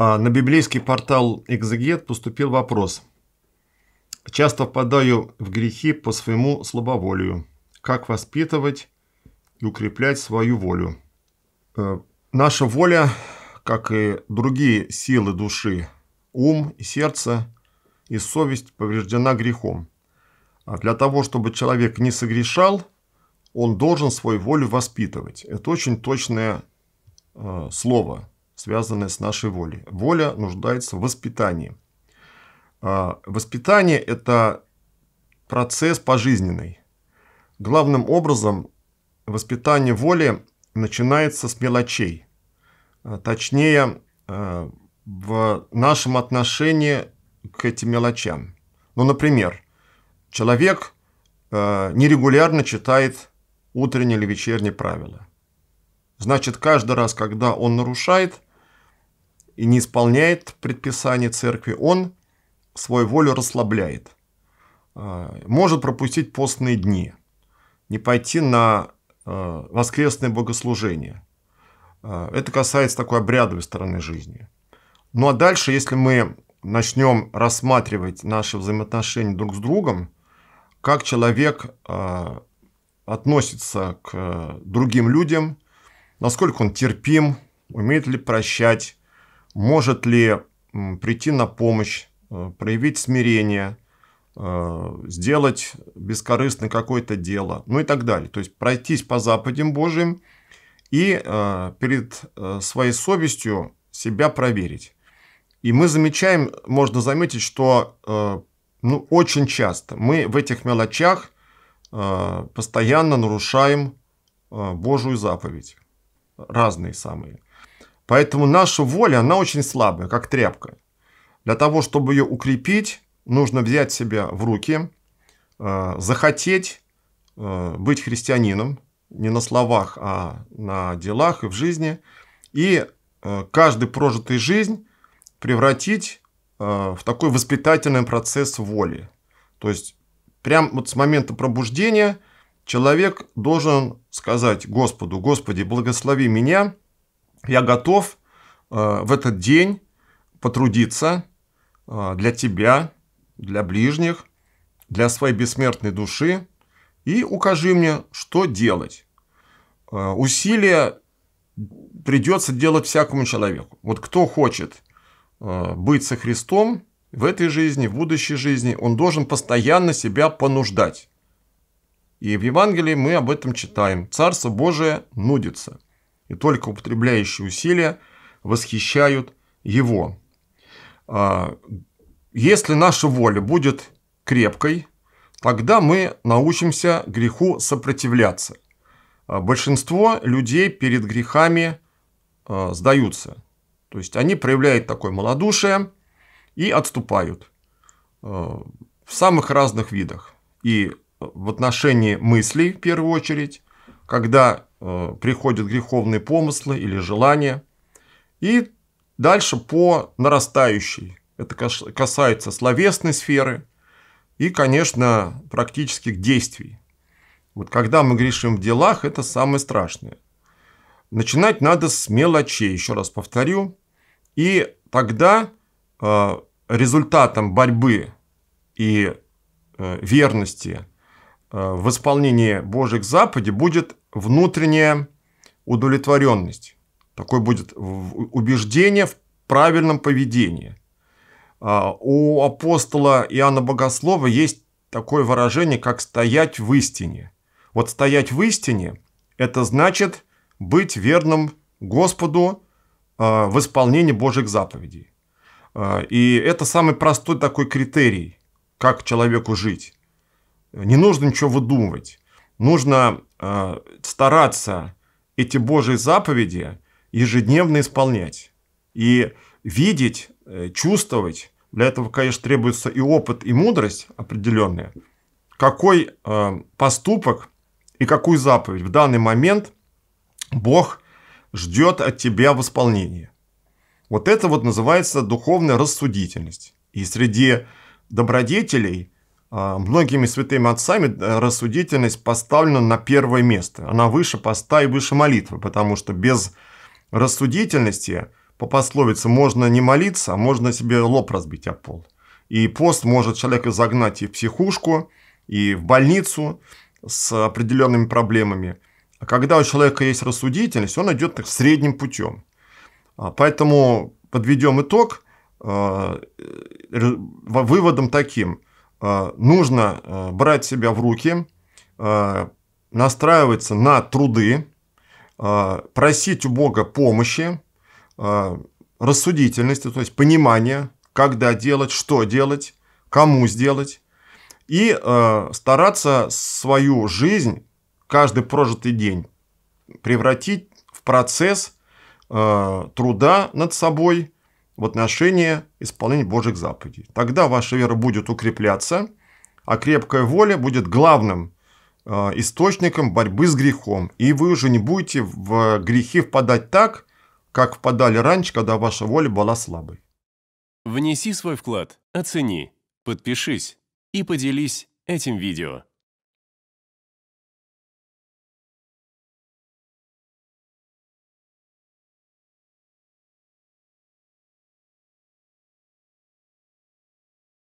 А, на библейский портал «Экзегет» поступил вопрос. «Часто впадаю в грехи по своему слабоволию. Как воспитывать и укреплять свою волю?» э, Наша воля, как и другие силы души, ум и сердце и совесть повреждена грехом. А для того, чтобы человек не согрешал, он должен свою волю воспитывать. Это очень точное э, слово – связанное с нашей волей. Воля нуждается в воспитании. А, воспитание – это процесс пожизненный. Главным образом воспитание воли начинается с мелочей. А, точнее, а, в нашем отношении к этим мелочам. Ну, например, человек нерегулярно читает утренние или вечерние правила. Значит, каждый раз, когда он нарушает – и не исполняет предписание церкви, он свою волю расслабляет. А, может пропустить постные дни, не пойти на а, воскресное богослужение. А, это касается такой обрядовой стороны жизни. Ну а дальше, если мы начнем рассматривать наши взаимоотношения друг с другом, как человек относится к другим людям, насколько он терпим, умеет ли прощать, может ли прийти на помощь, э, проявить смирение, э, сделать бескорыстное какое-то дело, ну и так далее. То есть пройтись по заповедям Божьим и э, перед своей совестью себя проверить. И мы замечаем, можно заметить, что ну, очень часто мы в этих мелочах постоянно нарушаем Божью заповедь. Разные самые. Поэтому наша воля, она очень слабая, как тряпка. Для того, чтобы ее укрепить, нужно взять себя в руки, э, захотеть э, быть христианином, не на словах, а на делах и в жизни, и э, каждый прожитый жизнь превратить э, в такой воспитательный процесс воли. То есть, прям вот с момента пробуждения человек должен сказать Господу, Господи, благослови меня – я готов э, в этот день потрудиться э, для тебя, для ближних, для своей бессмертной души и укажи мне, что делать. Э, усилия придется делать всякому человеку. Вот кто хочет быть со Христом в этой жизни, в будущей жизни, он должен постоянно себя понуждать. И в Евангелии мы об этом читаем. Царство Божие нудится – и только употребляющие усилия восхищают его. А, если наша воля будет крепкой, тогда мы научимся греху сопротивляться. А, большинство людей перед грехами а, сдаются. То есть они проявляют такое малодушие и отступают в самых разных видах. И в отношении мыслей в первую очередь, когда Э, приходят греховные помыслы или желания. И дальше по нарастающей. Это касается словесной сферы и, конечно, практических действий. Вот когда мы грешим в делах, это самое страшное. Начинать надо с мелочей, еще раз повторю. И тогда э, результатом борьбы и э, верности – Э, в исполнении Божьих заповедей будет внутренняя удовлетворенность. Такое будет убеждение в правильном поведении. А, у апостола Иоанна Богослова есть такое выражение, как «стоять в истине». Вот стоять в истине – это значит быть верным Господу э, в исполнении Божьих заповедей. Э, и это самый простой такой критерий, как человеку жить. Не нужно ничего выдумывать. Нужно э, стараться эти Божьи заповеди ежедневно исполнять. И видеть, э, чувствовать, для этого, конечно, требуется и опыт, и мудрость определенная, какой э, поступок и какую заповедь в данный момент Бог ждет от тебя в исполнении. Вот это вот называется духовная рассудительность. И среди добродетелей – а, многими святыми отцами э, рассудительность поставлена на первое место. Она выше поста и выше молитвы, потому что без рассудительности, по пословице, можно не молиться, а можно себе лоб разбить о пол. И пост может человека загнать и в психушку, и в больницу с определенными проблемами. А когда у человека есть рассудительность, он идет средним путем. А, поэтому подведем итог э, э, выводом таким – Э, нужно э, брать себя в руки, э, настраиваться на труды, просить у Бога помощи, рассудительности, то есть понимания, когда делать, что делать, кому сделать, и стараться свою жизнь, каждый прожитый день, превратить в процесс труда над собой – в отношении исполнения Божьих заповедей. Тогда ваша вера будет укрепляться, а крепкая воля будет главным э, источником борьбы с грехом. И вы уже не будете в грехи впадать так, как впадали раньше, когда ваша воля была слабой. Внеси свой вклад, оцени, подпишись и поделись этим видео.